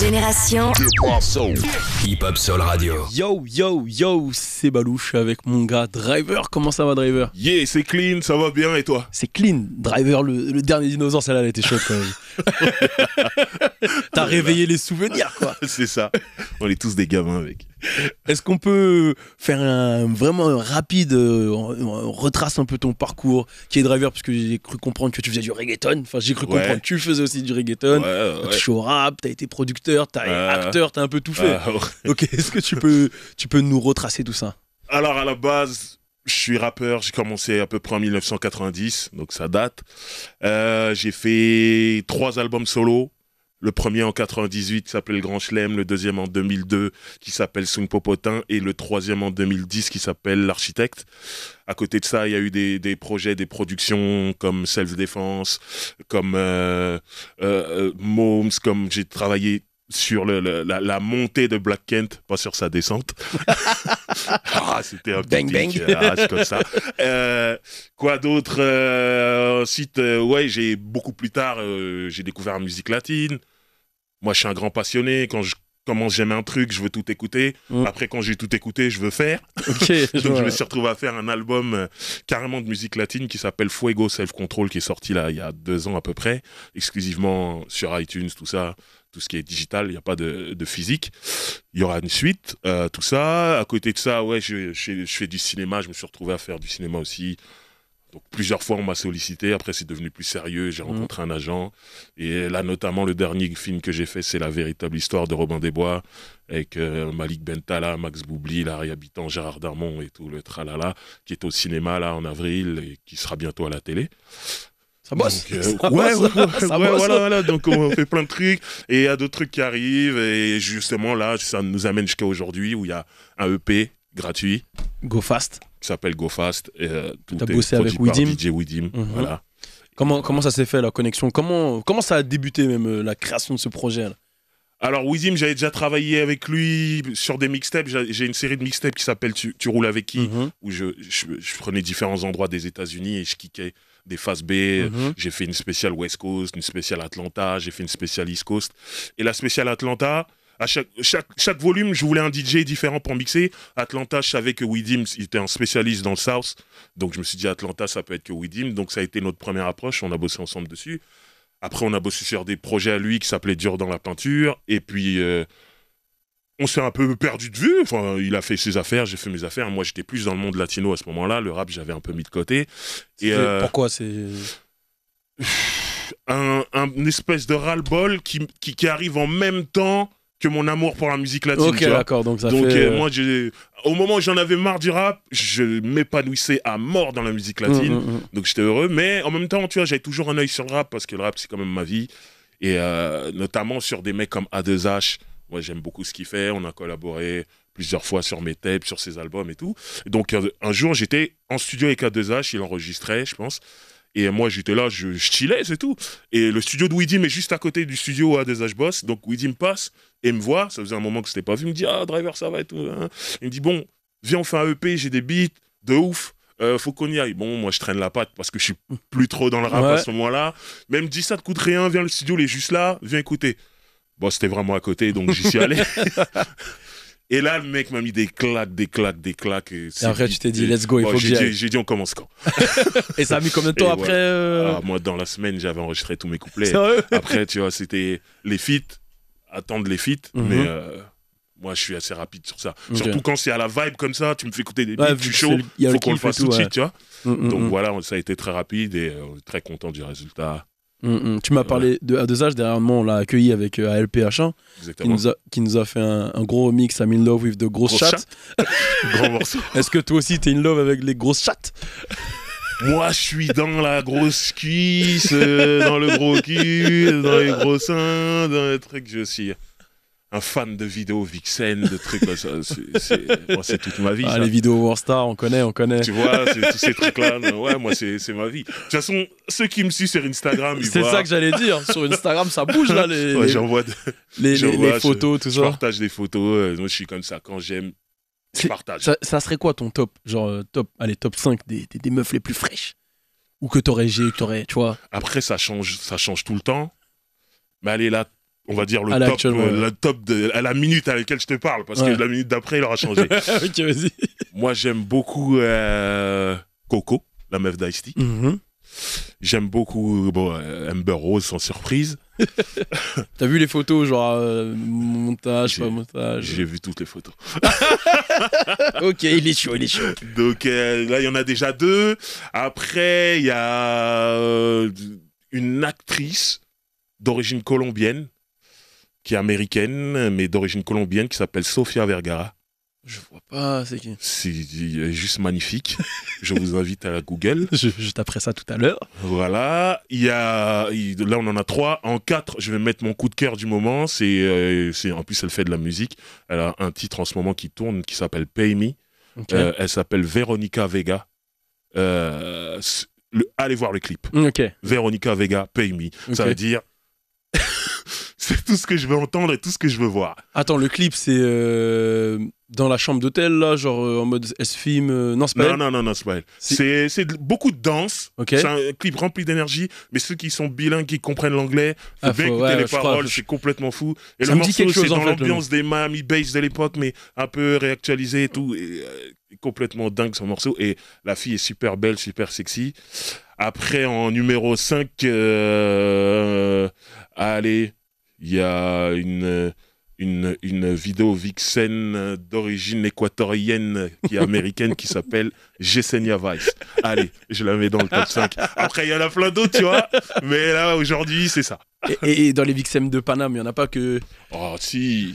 Génération Hip Hop Soul Radio. Yo yo yo, c'est Balouche avec mon gars Driver. Comment ça va Driver Yeah, c'est clean, ça va bien et toi C'est clean, Driver, le, dernier dinosaure, celle-là elle était chaude quand même. T'as réveillé les souvenirs quoi. c'est ça. On est tous des gamins avec. Est-ce qu'on peut faire un vraiment rapide, euh, retrace un peu ton parcours qui est driver parce que j'ai cru comprendre que tu faisais du reggaeton. Enfin, j'ai cru comprendre que tu faisais aussi du reggaeton. Tu Tu show rap, t'as été producteur, t'as été acteur, t'as un peu tout fait. Ah, ok, est-ce que tu peux, tu peux nous retracer tout ça Alors à la base. Je suis rappeur, j'ai commencé à peu près en 1990, donc ça date. Euh, j'ai fait trois albums solo, le premier en 98 qui s'appelait le Grand Chelem, le deuxième en 2002 qui s'appelle Sung Popotin et le troisième en 2010 qui s'appelle L'Architecte. À côté de ça, il y a eu des, projets, des productions comme Self défense comme euh, euh, euh, Moms, comme j'ai travaillé sur la, montée de Black Kent, pas sur sa descente. Ah, c'était un bang ça. Euh, quoi d'autre Ensuite, ouais, j'ai beaucoup plus tard, j'ai découvert la musique latine. Moi, je suis un grand passionné. Quand je commence, j'aime un truc, je veux tout écouter. Mm. Après, quand j'ai tout écouté, je veux faire. Donc, je me suis retrouvé à faire un album euh, carrément de musique latine qui s'appelle Fuego Self Control, qui est sorti là il y a deux ans à peu près, exclusivement sur iTunes, tout ça, tout ce qui est digital, il n'y a pas de, physique. Il y aura une suite, euh, tout ça. À côté de ça, ouais, je, fais du cinéma, je me suis retrouvé à faire du cinéma aussi. Donc plusieurs fois on m'a sollicité, après c'est devenu plus sérieux, j'ai mmh. rencontré un agent. Et là notamment le dernier film que j'ai fait c'est La véritable histoire de Robin des Bois avec euh, Malik Bentala, Max Boubli, Larry Habitant, Gérard Darmon et tout le tralala qui est au cinéma là en avril et qui sera bientôt à la télé. Ça bosse. ouais, Donc on fait plein de trucs et il y a d'autres trucs qui arrivent et justement là ça nous amène jusqu'à aujourd'hui où il y a un EP gratuit. Go fast qui s'appelle Go Fast. tu euh, as bossé avec Widim. Mhm. voilà. Comment, comment ça s'est fait la connexion comment, comment ça a débuté même euh, la création de ce projet alors Wizim, j'avais déjà travaillé avec lui sur des mixtapes. J'ai une série de mixtapes qui s'appelle tu, roules avec qui mhm. où je, prenais différents endroits des États-Unis et je kickais des phases B. Mhm. J'ai fait une spéciale West Coast, une spéciale Atlanta, j'ai fait une spéciale East Coast. Et la spéciale Atlanta, à chaque, chaque, chaque volume, je voulais un DJ différent pour mixer. Atlanta, je savais que Widim était un spécialiste dans le South. Donc je me suis dit, Atlanta, ça peut être que Widim. Donc ça a été notre première approche. On a bossé ensemble dessus. Après, on a bossé sur des projets à lui qui s'appelaient Dur dans la peinture. Et puis, euh, on s'est un peu perdu de vue. Enfin, il a fait ses affaires, j'ai fait mes affaires. Moi, j'étais plus dans le monde latino à ce moment-là. Le rap, j'avais un peu mis de côté. Et, euh, pourquoi c'est. Un, une espèce de ras-le-bol qui, qui, qui, arrive en même temps que mon amour pour la musique latine. Ok, d'accord. Donc, ça fait... Euh, euh, au moment où j'en avais marre du rap, je m'épanouissais à mort dans la musique latine. Mm, mm, mm. Donc, j'étais heureux. Mais en même temps, tu vois, j'avais toujours un œil sur le rap parce que le rap, c'est quand même ma vie. Et euh, notamment sur des mecs comme A2H. Moi, j'aime beaucoup ce qu'il fait. On a collaboré plusieurs fois sur mes tapes, sur ses albums et tout. Donc, un jour, j'étais en studio avec A2H. Il enregistrait, je pense. Et moi, j'étais là, je, chillais, c'est tout. Et le studio de Widim est juste à côté du studio à des H-Boss. Donc Widim passe et me voit. Ça faisait un moment que je pas vu. Il me dit Ah, driver, ça va et tout. Hein. Il me dit Bon, viens, on fait un EP, j'ai des beats de ouf. Euh, faut qu'on y aille. Bon, moi, je traîne la patte parce que je suis plus trop dans le rap à ce moment-là. Mais il me dit Ça te coûte rien, viens, le studio, il est juste là, viens écouter. Bon, c'était vraiment à côté, donc j'y suis allé. Et là, le mec m'a mis des claques, des claques, des claques. Et, après, tu t'es dit, let's go, il faut que j'aille. J'ai dit, on commence quand Et ça a mis combien de temps après euh ah, Moi, dans la semaine, j'avais enregistré tous mes couplets. après, tu vois, c'était les feats, attendre les feats, mhm. mais. Euh, moi, je suis assez rapide sur ça. Surtout quand c'est à la vibe comme ça, tu me fais écouter des beats, tu chaud, il faut qu'on le fasse tout de suite, tu vois. Mm, mm, Donc mm. voilà, ça a été très rapide et euh, très content du résultat. Mm, mm. Tu m'as parlé de A2H, derrière moi on l'a accueilli avec euh, ALPH1 qui nous, a, fait un, gros mix I'm in love with the grosses chattes. Est-ce que toi aussi t'es in love avec les grosses chattes Moi je suis dans la grosse cuisse, euh, dans le gros cul, dans les gros seins, dans les trucs, je suis un fan de vidéos Vixen, de trucs comme ça. C'est c'est toute ma vie. Ah, les vidéos Warstar, on connaît, on connaît. Tu vois, tous ces trucs-là, ouais, moi, c'est ma vie. De toute façon, ceux qui me suivent sur Instagram, ils C'est ça que j'allais dire. Sur Instagram, ça bouge, là, les, j'envoie photos, tout ça. Je partage des photos. Euh, moi, je suis comme ça. Quand j'aime, je partage. Ça, serait quoi ton top Genre, euh, top, allez, top 5 des, des, meufs les plus fraîches Ou que t'aurais, tu vois Après, ça change, ça change tout le temps. Mais allez, là, on va dire le top, euh, la top à la minute à laquelle je te parle, parce que la minute d'après, il aura changé. Moi, j'aime beaucoup euh, Coco, la meuf d'Ice mhm. J'aime beaucoup euh, Amber Rose, sans surprise. T'as vu les photos, genre montage, pas montage J'ai vu toutes les photos. ok, il est chaud, il est chaud. Donc là, il y en a déjà deux. Après, il y a une actrice d'origine colombienne qui est américaine, mais d'origine colombienne, qui s'appelle Sofia Vergara. Je vois pas, c'est qui C'est juste magnifique. je vous invite à la Google. Je, après taperai ça tout à l'heure. Voilà. Il y a, là, on en a trois. En quatre, je vais mettre mon coup de cœur du moment. C'est, euh, c'est, en plus, elle fait de la musique. Elle a un titre en ce moment qui tourne qui s'appelle Pay Me. Euh, elle s'appelle Veronica Vega. Euh, allez voir le clip. Veronica Vega, Pay Me. Ça veut dire C'est tout ce que je veux entendre et tout ce que je veux voir. Attends, le clip, c'est euh, dans la chambre d'hôtel, là, genre euh, en mode S-film euh, Non, c'est non, non, non, non, c'est pas C'est, beaucoup de danse. C'est un clip rempli d'énergie, mais ceux qui sont bilingues, qui comprennent l'anglais, ah, faut écouter les paroles, c'est complètement fou. Et le morceau, c'est dans l'ambiance des Miami Bass de l'époque, mais un peu réactualisé et tout. complètement dingue son morceau. Et la fille est super belle, super sexy. Après, en numéro 5, allez. Il y a une, une, une vidéo vixen d'origine équatorienne qui est américaine qui s'appelle Jessenia Vice. Allez, je la mets dans le top 5. Après, il y en a plein d'autres, tu vois. Mais là, aujourd'hui, c'est ça. Et, dans les vixen de Paname, il n'y en a pas que. Oh, si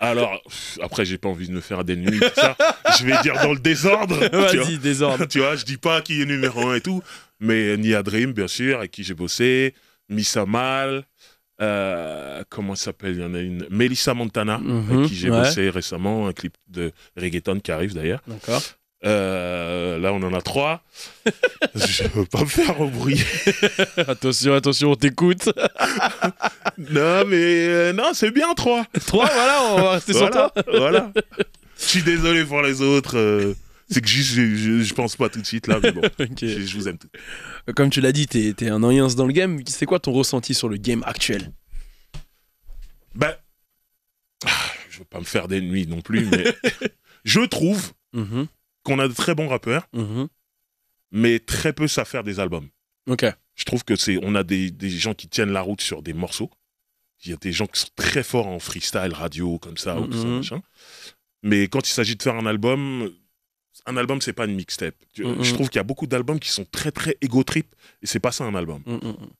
Alors, après, j'ai pas envie de me faire des tout ça. Je vais dire dans le désordre. Vas-y, désordre. tu vois, je dis pas qui est numéro un et tout, mais Nia Dream, bien sûr, avec qui j'ai bossé, Miss Amal, euh, comment comment s'appelle Il y en a une. Melissa Montana, avec mhm, qui j'ai bossé récemment, un clip de reggaeton qui arrive d'ailleurs. D'accord. Euh, là, on en a trois. je veux pas me faire bruit. attention, attention, on t'écoute. non, mais euh, non, c'est bien trois. Trois, voilà, on va rester sur toi. voilà. Je suis désolé pour les autres. C'est que je, pense pas tout de suite là, mais bon, je, vous aime tout. Comme tu l'as dit, t'es es un alliance dans le game. C'est quoi ton ressenti sur le game actuel Ben, ah, je veux pas me faire des nuits non plus, mais je trouve mm-hmm. qu'on a de très bons rappeurs, mm-hmm. mais très peu savent faire des albums. Ok. Je trouve que c'est, on a des, gens qui tiennent la route sur des morceaux. Il y a des gens qui sont très forts en freestyle radio, comme ça, ça, mm-hmm. machin. Mais quand il s'agit de faire un album, un album, c'est pas une mixtape. Je trouve qu'il y a beaucoup d'albums qui sont très très égo trip et c'est pas ça un album.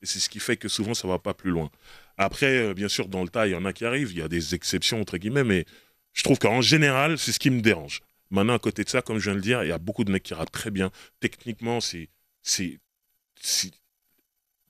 c'est ce qui fait que souvent ça va pas plus loin. Après, euh, bien sûr, dans le tas, il y en a qui arrivent, il y a des exceptions entre guillemets, mais je trouve qu'en général, c'est ce qui me dérange. Maintenant, à côté de ça, comme je viens de le dire, il y a beaucoup de mecs qui rappent très bien. Techniquement, c'est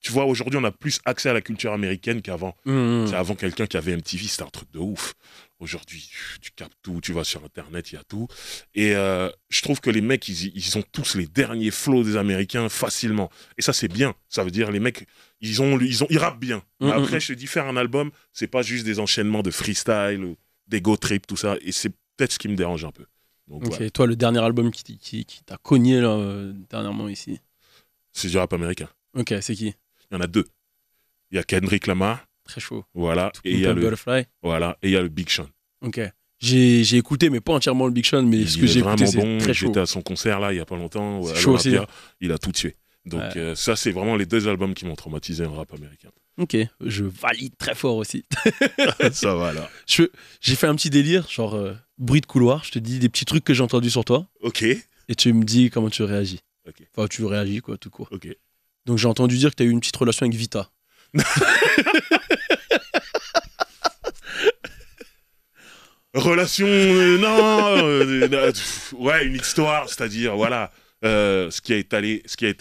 tu vois, aujourd'hui, on a plus accès à la culture américaine qu'avant. Mmh, mmh. C'est avant quelqu'un qui avait MTV, c'était un truc de ouf. Aujourd'hui, tu captes tout, tu vas sur Internet, il y a tout. Et euh, je trouve que les mecs, ils, ont tous les derniers flots des Américains facilement. Et ça, c'est bien. Ça veut dire, les mecs, ils, ont, ils, ont, rappent bien. Mmh, Après, je te dis, faire un album, c'est pas juste des enchaînements de freestyle des go trip, tout ça. Et c'est peut-être ce qui me dérange un peu. Donc, Toi, le dernier album qui, qui, t'a cogné euh, dernièrement ici C'est du rap américain. Ok, c'est qui il y en a deux. Il y a Kendrick Lamar. Très chaud. Voilà. et il y a le Voilà. Et il y a le Big Sean. Ok. J'ai écouté, mais pas entièrement le Big Sean, mais ce que j'ai écouté, c'est bon. très chaud. J'étais à son concert là, il y a pas longtemps. Chaud aussi. Hein. Il a tout tué. Donc euh, ça, c'est vraiment les deux albums qui m'ont traumatisé en rap américain. Ok, je valide très fort aussi. ça va là. J'ai fait un petit délire, genre euh, bruit de couloir. Je te dis des petits trucs que j'ai entendus sur toi. Ok. Et tu me dis comment tu réagis. Ok. Enfin, tu réagis quoi, tout court. Ok. Donc j'ai entendu dire que tu as eu une petite relation avec Vita. relation, euh, non, euh, euh, ouais, une histoire, c'est-à-dire, voilà, ce, qui a été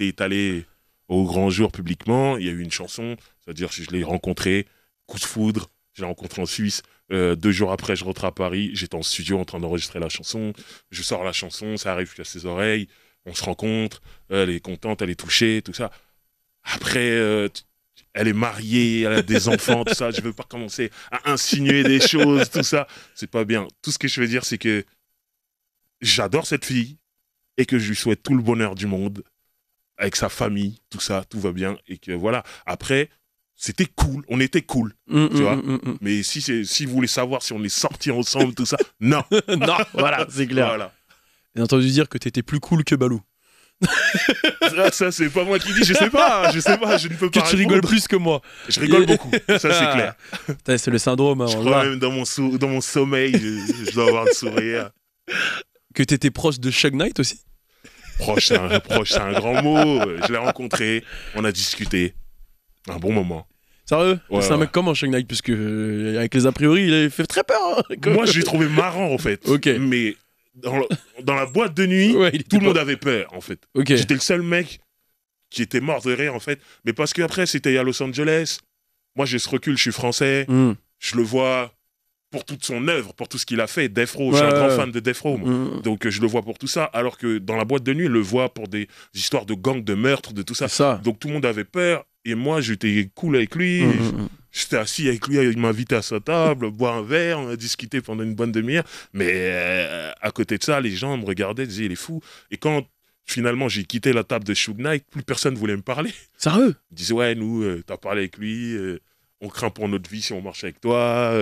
étalé au grand jour publiquement, il y a eu une chanson, c'est-à-dire, je l'ai rencontré, coup de foudre, je l'ai rencontré en Suisse, deux jours après, je rentre à Paris, j'étais en studio en train d'enregistrer la chanson. Je sors la chanson, ça arrive à ses oreilles, on se rencontre, elle est contente, elle est touchée, tout ça. Après, euh, elle est mariée, elle a des enfants, tout ça. Je veux pas commencer à insinuer des choses, tout ça. C'est pas bien. Tout ce que je veux dire, c'est que j'adore cette fille et que je lui souhaite tout le bonheur du monde avec sa famille, tout ça, tout va bien et que voilà. Après, c'était cool, on était cool, mmh, mmh, tu vois. Mmh, Mais si c'est si vous voulez savoir si on est sortis ensemble, tout ça, non, non, voilà, c'est clair. J'ai entendu dire que tu étais plus cool que Balou. Ah, ça, c'est pas moi qui dis, je sais pas, je sais pas, je ne peux pas. Que tu rigoles plus que moi. Je rigole beaucoup, ça c'est clair. C'est le syndrome. Hein, je crois même dans mon, dans mon sommeil, je, dois avoir le sourire. Que t'étais proche de Shug Knight aussi Proche, c'est un, grand mot. Je l'ai rencontré, on a discuté. Un bon moment. Sérieux C'est un mec comment, Shug Knight puisque euh, avec les a priori, il avait fait très peur. Hein, moi, je l'ai trouvé marrant en fait. ok. Mais dans, la boîte de nuit, tout le monde avait peur, en fait. J'étais le seul mec qui était mort de rire, en fait. Mais parce qu'après, c'était à Los Angeles. Moi, j'ai ce recul, je suis français. Hmm. Je le vois pour toute son œuvre, pour tout ce qu'il a fait. Death Row, je suis un grand fan de Death Row, hmm. Donc, euh, je le vois pour tout ça. Alors que dans la boîte de nuit, il le voit pour des histoires de gangs, de meurtres, de tout ça. Donc, tout le monde avait peur. Et moi, j'étais cool avec lui. Mm, mm, mm. J'étais assis avec lui, il m'invitait à sa table, boire un verre, on a discuté pendant une bonne demi-heure. Mais euh, à côté de ça, les gens me regardaient, disaient, il est fou. Et quand finalement j'ai quitté la table de Shug plus personne ne voulait me parler. Sérieux Ils disaient, ouais, nous, tu euh, t'as parlé avec lui. Euh, on craint pour notre vie si on marche avec toi.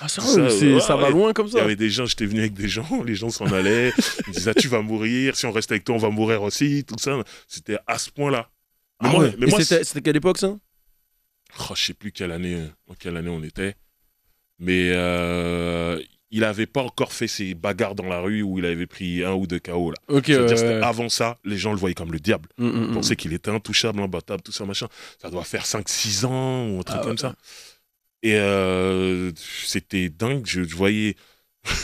ah, sérieux, ça, ça va loin comme ça. Il y avait des gens, j'étais venu avec des gens, les gens s'en allaient, ils disaient ah, tu vas mourir, si on reste avec toi, on va mourir aussi, tout ça. C'était à ce point-là. Ah ouais. c'était, quelle époque ça oh, Je sais plus quelle année, hein, quelle année on était. Mais euh, il n'avait pas encore fait ses bagarres dans la rue où il avait pris un ou deux KO. Là. Avant ça, les gens le voyaient comme le diable. Mm, mm, mm. Ils pensaient qu'il était intouchable, imbattable, tout ça, machin. Ça doit faire 5-6 ans ou un truc ah comme ça. Et euh, c'était dingue. Je, voyais.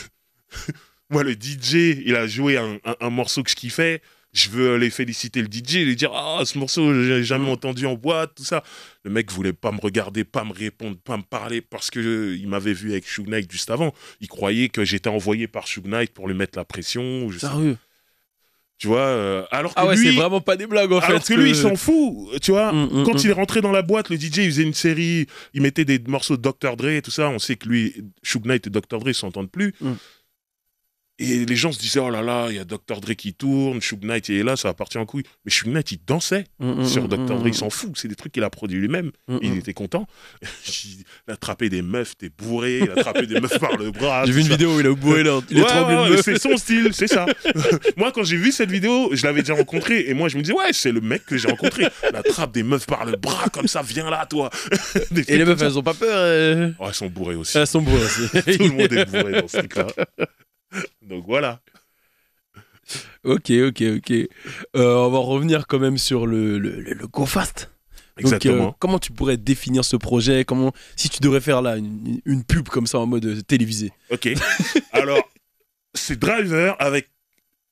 Moi, le DJ, il a joué un, un morceau que je kiffais je veux aller féliciter le DJ, lui dire Ah, ce morceau, je n'ai jamais mm. entendu en boîte, tout ça. Le mec voulait pas me regarder, pas me répondre, pas me parler parce que il m'avait vu avec Shug Knight juste avant. Il croyait que j'étais envoyé par Shug Knight pour lui mettre la pression. Je Sérieux Tu vois, euh, alors ah que ah ouais, c'est vraiment pas des blagues en fait. Parce que, lui, il s'en fout, tu vois. Mm, mm, quand il est rentré dans la boîte, le DJ, il faisait une série, il mettait des morceaux de Dr Dre et tout ça. On sait que lui, Shug Knight et Dr Dre s'entendent plus. Et les gens se disaient, oh là là, il y a Dr. Dre qui tourne, Shug Knight est là, ça va partir en couille. Mais Shug Knight, il dansait mm, mm, sur mm, Dr. Dre, il s'en fout, c'est des trucs qu'il a produits lui-même. Il était content. il des meufs, t'es bourré, il des meufs par le bras. J'ai vu une vidéo où il a bourré, là, il C'est son style, c'est ça. moi, quand j'ai vu cette vidéo, je l'avais déjà rencontré. Et moi, je me disais, ouais, c'est le mec que j'ai rencontré. Il attrape des meufs par le bras comme ça, viens là, toi. et les meufs, elles ont pas peur. elles sont bourrées aussi. Elles sont bourrées aussi. Tout le monde est bourré dans ce truc Donc voilà. Ok, ok, ok. Euh, on va revenir quand même sur le, le, le GoFast. Euh, Exactement. comment tu pourrais définir ce projet Comment, si tu devrais faire là une, pub comme ça en mode euh, télévisé Ok. Alors, c'est Driver avec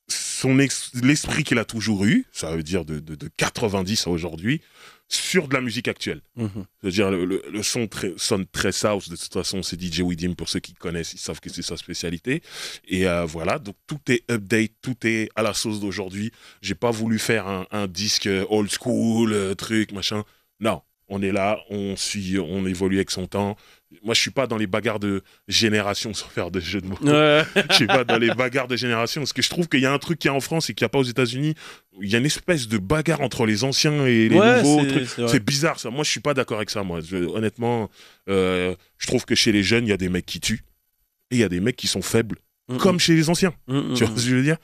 son l'esprit qu'il a toujours eu, ça veut dire de, de, de 90 à aujourd'hui, sur de la musique actuelle. Mhm. C'est-à-dire, le, son très, sonne très house. De toute façon, c'est DJ Widim, pour ceux qui connaissent, ils savent que c'est sa spécialité. Et euh, voilà, donc tout est update, tout est à la sauce d'aujourd'hui. J'ai pas voulu faire un, disque old school, euh, truc, machin. Non, on est là, on suit, on évolue avec son temps. Moi, je suis pas dans les bagarres de génération, sans faire des jeux de mots. je suis pas dans les bagarres de génération, parce que je trouve qu'il y a un truc qui est en France et qu'il n'y a pas aux États-Unis. Il y a une espèce de bagarre entre les anciens et les nouveaux. C'est bizarre ça. Moi, je suis pas d'accord avec ça. Moi, honnêtement, euh, je trouve que chez les jeunes, il y a des mecs qui tuent et il y a des mecs qui sont faibles. Comme chez les anciens, tu vois ce que je veux dire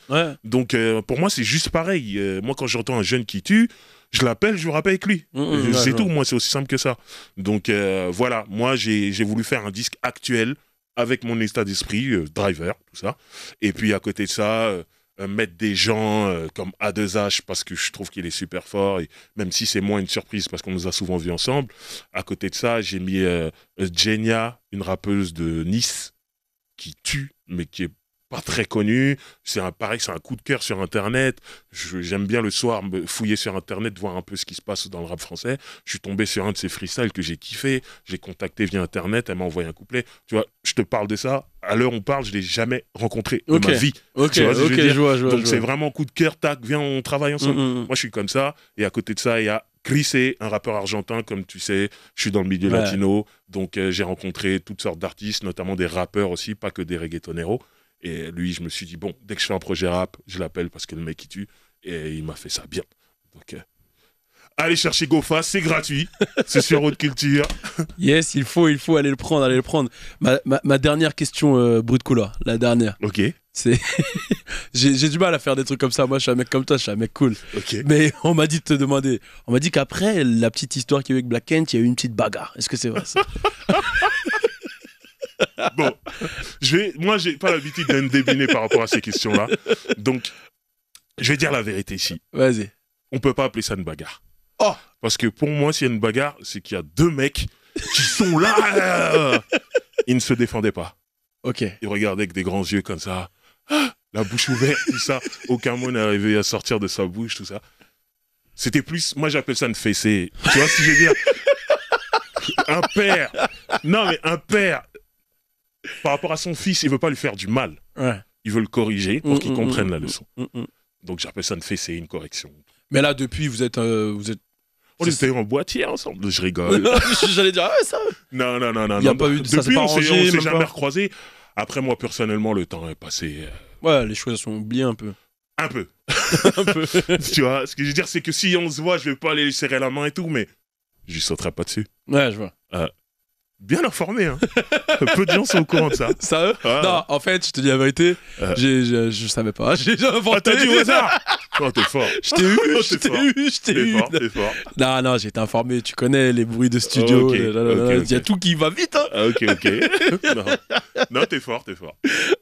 Donc euh, pour moi c'est juste pareil. Euh, moi quand j'entends un jeune qui tue, je l'appelle, je rappelle avec lui. Mm, mm, c'est tout, moi, c'est aussi simple que ça. Donc euh, voilà, moi, j'ai voulu faire un disque actuel avec mon état d'esprit, euh, driver, tout ça. Et puis à côté de ça, euh, mettre des gens comme A2H parce que je trouve qu'il est super fort, et même si c'est moins une surprise parce qu'on nous a souvent vus ensemble. À côté de ça, j'ai mis Genia, une rappeuse de Nice, qui tue, mais qui est pas très connu. C'est un, pareil, c'est un coup de cœur sur Internet. J'aime bien le soir me fouiller sur Internet, voir un peu ce qui se passe dans le rap français. Je suis tombé sur un de ces freestyles que j'ai kiffé. J'ai contacté via Internet, elle m'a envoyé un couplet. Tu vois, je te parle de ça. À l'heure où on parle, je l'ai jamais rencontré de ma vie. Ok, Donc c'est vraiment coup de cœur, tac, viens, on travaille ensemble. Mm, mm, mm. Moi, je suis comme ça. Et à côté de ça, il y a Chris un rappeur argentin, comme tu sais, je suis dans le milieu latino, donc euh, j'ai rencontré toutes sortes d'artistes, notamment des rappeurs aussi, pas que des reggaetoneros. Et lui, je me suis dit, bon, dès que je fais un projet rap, je l'appelle parce que le mec, il tue. Et il m'a fait ça bien. Donc, euh, allez chercher Gofa, c'est gratuit. c'est sur Haute Culture. yes, il faut, il faut aller le prendre, aller le prendre. Ma, dernière question, euh, Brut la dernière. Ok. C'est... j'ai, du mal à faire des trucs comme ça. Moi, je suis un mec comme toi, je suis un mec cool. Okay. Mais on m'a dit de te demander. On m'a dit qu'après la petite histoire qu'il y a eu avec Black Kent, il y a eu une petite bagarre. Est-ce que c'est vrai ça bon, je n'ai pas l'habitude d'être débiné par rapport à ces questions-là. Donc, je vais dire la vérité ici. Vas-y. On peut pas appeler ça une bagarre. Oh Parce que pour moi, s'il y a une bagarre, c'est qu'il y a deux mecs qui sont là. Ils ne se défendaient pas. Ok. Ils regardaient avec des grands yeux comme ça. Ah, la bouche ouverte, tout ça. Aucun mot n'arrivait à sortir de sa bouche, tout ça. C'était plus, moi j'appelle ça une fessée. Tu vois ce que je veux dire un père. Non, mais un père par rapport à son fils, il veut pas lui faire du mal. Il veut le corriger pour mm, qu'il mm, comprenne mm, la leçon. Donc j'appelle ça une fessée, une correction. Mais là, depuis, vous êtes, euh, vous êtes on était en boîtier ensemble, je rigole. J'allais dire, ah, ça. Non, non, non, non. Il n'y a pas eu de Depuis, on ne s'est jamais recroisé. Après, moi, personnellement, le temps est passé. Euh, ouais, les choses sont oubliées un peu. Un peu. un peu. tu vois, ce que je veux dire, c'est que si on se voit, je vais pas aller lui serrer la main et tout, mais je lui sauterai pas dessus. Ouais, je vois. Euh, bien informé. Hein. Peu de gens sont au courant de ça. Ça eux ah. Non, en fait, je te dis la vérité, euh. je, ne savais pas. J'ai inventé. Ah, t'as dit au hasard Oh, t'es fort. Je t'ai eu, oh, je t'ai eu, je t'ai eu. Fort, t'es fort. Non, non, j'ai été informé. Tu connais les bruits de studio. Il y a tout qui va vite. Hein. Ah, ok, ok. non, t'es fort, t'es fort.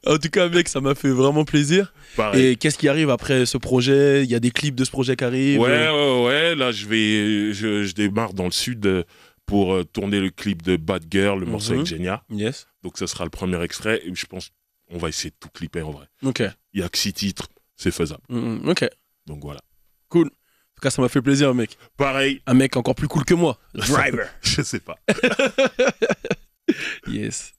En tout cas, mec, ça m'a fait vraiment plaisir. Et qu'est-ce qui arrive après ce projet Il y a des clips de ce projet qui arrivent. Ouais, ouais, ouais. Là, je vais, je, je démarre dans le sud. Euh, pour euh, tourner le clip de Bad Girl, le morceau avec mhm. Genia. Yes. Donc ça sera le premier extrait et je pense on va essayer de tout clipper en vrai. Ok. Il n'y a que six titres, c'est faisable. Mm, mm, ok. Donc voilà. Cool. En tout cas, ça m'a fait plaisir, mec. Pareil. Un mec encore plus cool que moi. Driver. je sais pas. yes.